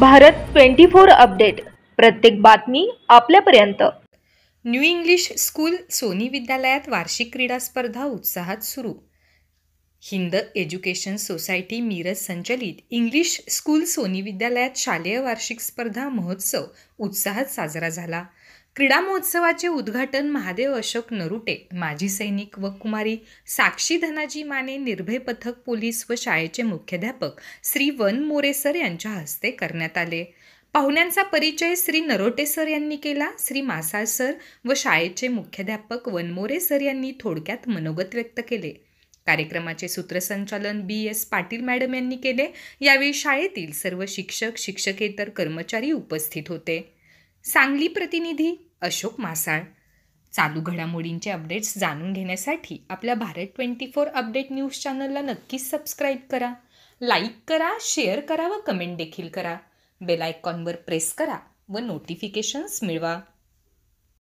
Bharat twenty four update प्रत्येक बातमी आपल्यापर्यंत न्यू इंग्लिश स्कूल सोनी विद्यालयात वार्षिक क्रीडा स्पर्धा उत्साहात सुरू हिंद एज्युकेशन सोसायटी मिरज संचलित इंग्लिश स्कूल सोनी विद्यालयात शालेय वार्षिक स्पर्धा महोत्सव उत्साहात साजरा झाला क्रीडा महोत्सवाचे उद्घाटन महादेव अशोक नरुटे माजी सैनिक व कुमारी साक्षी धनाजी माने निर्भय पथक पोलीस व शाळेचे मुख्याध्यापक श्री वन मोरे सर यांच्या हस्ते करण्यात आले पाहुण्यांचा परिचय श्री नरोटे सर यांनी केला श्री मासाळ सर व शाळेचे मुख्याध्यापक मोरे सर यांनी थोडक्यात मनोगत व्यक्त केले कार्यक्रमाचे सूत्रसंचालन बी एस पाटील मॅडम यांनी केले यावेळी शाळेतील सर्व शिक्षक शिक्षकेतर कर्मचारी उपस्थित होते सांगली प्रतिनिधी अशोक मासाळ चालू घडामोडींचे अपडेट्स जाणून घेण्यासाठी आपल्या Bharat twenty four update news चॅनलला नक्कीच सबस्क्राईब करा लाईक करा शेअर करा व कमेंट देखील करा बेल आयकॉनवर प्रेस करा व नोटिफिकेशन्स मिळवा